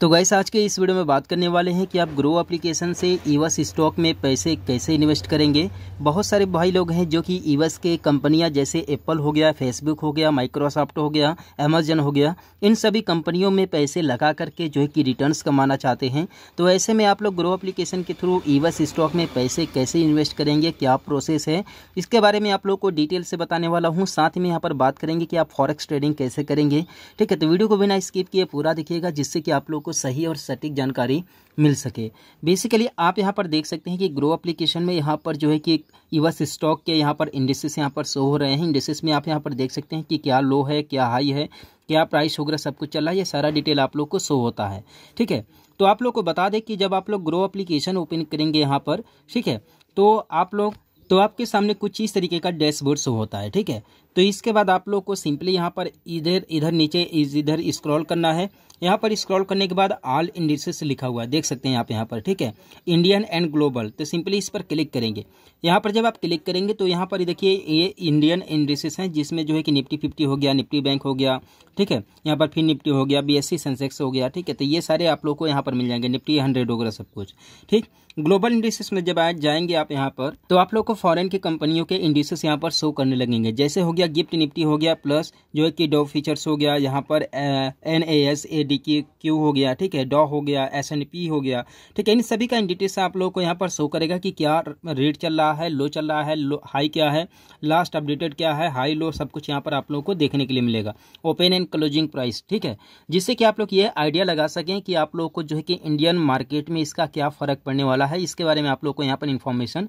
तो गाइस आज के इस वीडियो में बात करने वाले हैं कि आप ग्रो एप्लीकेशन से ईवस स्टॉक में पैसे कैसे इन्वेस्ट करेंगे बहुत सारे भाई लोग हैं जो कि ईवस के कंपनियां जैसे एप्पल हो गया फेसबुक हो गया माइक्रोसॉफ्ट हो गया अमेजन हो गया इन सभी कंपनियों में पैसे लगा करके जो है कि रिटर्न्स कमाना चाहते हैं तो ऐसे में आप लोग ग्रो एप्लीकेशन के थ्रू ईवस स्टॉक में पैसे कैसे इन्वेस्ट करेंगे क्या प्रोसेस है इसके बारे में आप लोग को डिटेल से बताने वाला हूँ साथ में यहाँ पर बात करेंगे कि आप फॉरेक्स ट्रेडिंग कैसे करेंगे ठीक है तो वीडियो को बिना स्किप किए पूरा दिखिएगा जिससे कि आप लोग आपको सही और सटीक जानकारी मिल सके बेसिकली आप यहाँ पर देख सकते हैं कि ग्रो एप्लीकेशन में यहाँ पर जो है कि यूएस स्टॉक के यहाँ पर इंडेसिस यहाँ पर शो हो रहे हैं इंडेसिस में आप यहाँ पर देख सकते हैं कि क्या लो है क्या हाई है क्या प्राइस वगैरह सब कुछ चल रहा है ये सारा डिटेल आप लोग को शो होता है ठीक है तो आप लोग को बता दें कि जब आप लोग ग्रो एप्लीकेशन ओपन करेंगे यहाँ पर ठीक है तो आप लोग तो आपके सामने कुछ इस तरीके का डैशबोर्ड शो होता है ठीक है तो इसके बाद आप लोग को सिंपली यहाँ पर इधर इधर नीचे इधर स्क्रॉल करना है यहाँ पर स्क्रॉल करने के बाद ऑल इंडिसेस लिखा हुआ है देख सकते हैं आप यहाँ पर ठीक है इंडियन एंड ग्लोबल तो सिंपली इस पर क्लिक करेंगे यहाँ पर जब आप क्लिक करेंगे तो यहाँ पर देखिए ये इंडियन इंडिसेस हैं जिसमें जो है कि निफ्टी फिफ्टी हो गया निफ्टी बैंक हो गया ठीक है यहाँ पर फिर निफ्टी हो गया बी सेंसेक्स हो गया ठीक है तो ये सारे आप लोग को यहाँ पर मिल जाएंगे निफ्टी हंड्रेड वगैरह सब कुछ ठीक ग्लोबल इंडिसेस में जब जाएंगे आप यहाँ पर तो आप लोग को फॉरन की कंपनियों के इंडिसेस यहाँ पर शो करने लगेंगे जैसे हो गया गिफ्ट निफ्टी हो गया प्लस जो है कि डॉ फीचर्स हो गया यहाँ पर N A S A D की क्यू हो गया ठीक है डॉ हो गया एस एन पी हो गया ठीक है इन सभी का इंडिटेस आप लोगों को यहाँ पर शो करेगा कि क्या रेट चल रहा है लो चल रहा है लो हाई क्या है लास्ट अपडेटेड क्या है हाई लो सब कुछ यहाँ पर आप लोगों को देखने के लिए मिलेगा ओपन एंड क्लोजिंग प्राइस ठीक है जिससे कि आप लोग ये आइडिया लगा सकें कि आप लोगों को जो है कि इंडियन मार्केट में इसका क्या फ़र्क पड़ने वाला है इसके बारे में आप लोग को यहाँ पर इन्फॉर्मेशन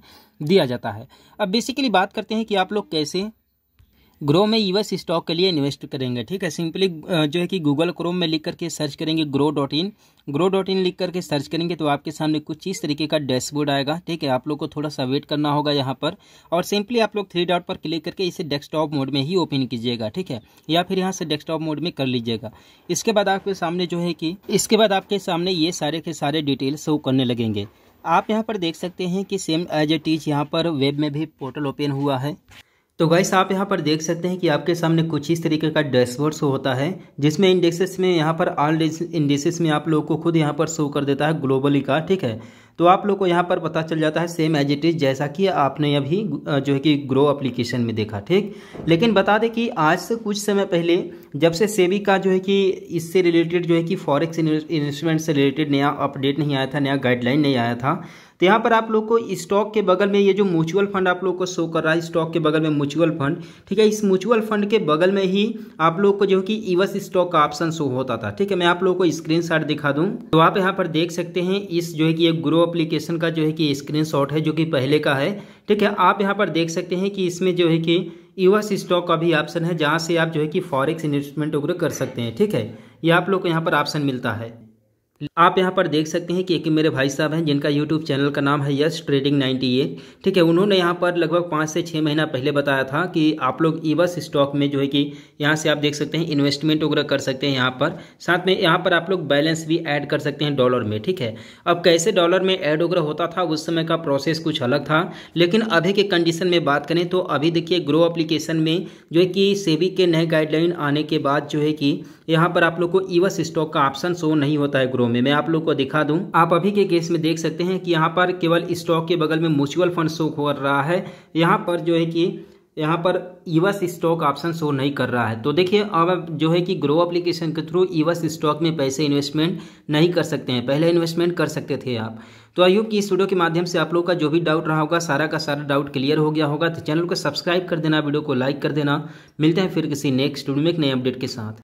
दिया जाता है अब बेसिकली बात करते हैं कि आप लोग कैसे ग्रो में यूएस स्टॉक के लिए इन्वेस्ट करेंगे ठीक है सिंपली जो है कि गूगल क्रोम में लिख करके सर्च करेंगे Groww dot in Groww dot in लिख करके सर्च करेंगे तो आपके सामने कुछ इस तरीके का डैशबोर्ड आएगा ठीक है आप लोग को थोड़ा सा वेट करना होगा यहाँ पर और सिंपली आप लोग थ्री डॉट पर क्लिक करके इसे डेस्कटॉप मोड में ही ओपन कीजिएगा ठीक है या फिर यहाँ से डेस्कटॉप मोड में कर लीजिएगा इसके बाद आपके सामने जो है कि इसके बाद आपके सामने ये सारे के सारे डिटेल शो करने लगेंगे आप यहाँ पर देख सकते हैं कि सेम एज ए टीच यहाँ पर वेब में भी पोर्टल ओपन हुआ है तो गाइस आप यहाँ पर देख सकते हैं कि आपके सामने कुछ इस तरीके का डैशबोर्ड शो होता है जिसमें इंडेक्सेस में यहाँ पर ऑल इंडेक्सेस में आप लोगों को खुद यहाँ पर शो कर देता है ग्लोबली का ठीक है तो आप लोग को यहाँ पर पता चल जाता है सेम एज इट इज़ जैसा कि आपने अभी जो है कि ग्रो एप्लीकेशन में देखा ठीक लेकिन बता दें कि आज से कुछ समय पहले जब से सेबी का जो है कि इससे रिलेटेड जो है कि फॉरेक्स इन्वेस्टमेंट से रिलेटेड नया अपडेट नहीं आया था नया गाइडलाइन नहीं आया था तो यहाँ पर आप लोग को स्टॉक के बगल में ये जो म्यूचुअल फंड आप लोग को शो कर रहा है स्टॉक के बगल में म्यूचुअल फंड ठीक है इस म्यूचुअल फंड के बगल में ही आप लोग को जो कि ईवस स्टॉक का ऑप्शन शो होता था ठीक है मैं आप लोग को स्क्रीन दिखा दूँ तो आप यहाँ पर देख सकते हैं इस जो है कि एक ग्रो अप्लीकेशन का जो है कि स्क्रीन है जो कि पहले का है ठीक है आप यहाँ पर देख सकते हैं कि इसमें जो है कि यूएस स्टॉक का भी ऑप्शन है जहाँ से आप जो है कि फॉरेक्स इन्वेस्टमेंट वगैरह कर सकते हैं ठीक है ये आप लोग को यहाँ पर ऑप्शन मिलता है आप यहाँ पर देख सकते हैं कि एक मेरे भाई साहब हैं जिनका यूट्यूब चैनल का नाम है यस ट्रेडिंग नाइनटी ए ठीक है उन्होंने यहाँ पर लगभग पाँच से छः महीना पहले बताया था कि आप लोग ईबस स्टॉक में जो है कि यहाँ से आप देख सकते हैं इन्वेस्टमेंट वगैरह कर सकते हैं यहाँ पर साथ में यहाँ पर आप लोग बैलेंस भी ऐड कर सकते हैं डॉलर में ठीक है अब कैसे डॉलर में ऐड वगैरह होता था उस समय का प्रोसेस कुछ अलग था लेकिन अभी के कंडीशन में बात करें तो अभी देखिए ग्रो अप्लीकेशन में जो है कि सेविंग के नए गाइडलाइन आने के बाद जो है कि यहाँ पर आप लोग को ईवस स्टॉक का ऑप्शन शो नहीं होता है ग्रो में मैं आप लोग को दिखा दूं आप अभी के केस में देख सकते हैं कि यहाँ पर केवल स्टॉक के बगल में म्यूचुअल फंड शो कर रहा है यहाँ पर जो है कि यहाँ पर ईवस स्टॉक ऑप्शन शो नहीं कर रहा है तो देखिए अब जो है कि ग्रो एप्लीकेशन के थ्रू ईवस स्टॉक में पैसे इन्वेस्टमेंट नहीं कर सकते हैं पहले इन्वेस्टमेंट कर सकते थे आप तो आई होप कि इस वीडियो के माध्यम से आप लोग का जो भी डाउट रहा होगा सारा का सारा डाउट क्लियर हो गया होगा तो चैनल को सब्सक्राइब कर देना वीडियो को लाइक कर देना मिलते हैं फिर किसी नेक्स्ट वीडियो में एक नए अपडेट के साथ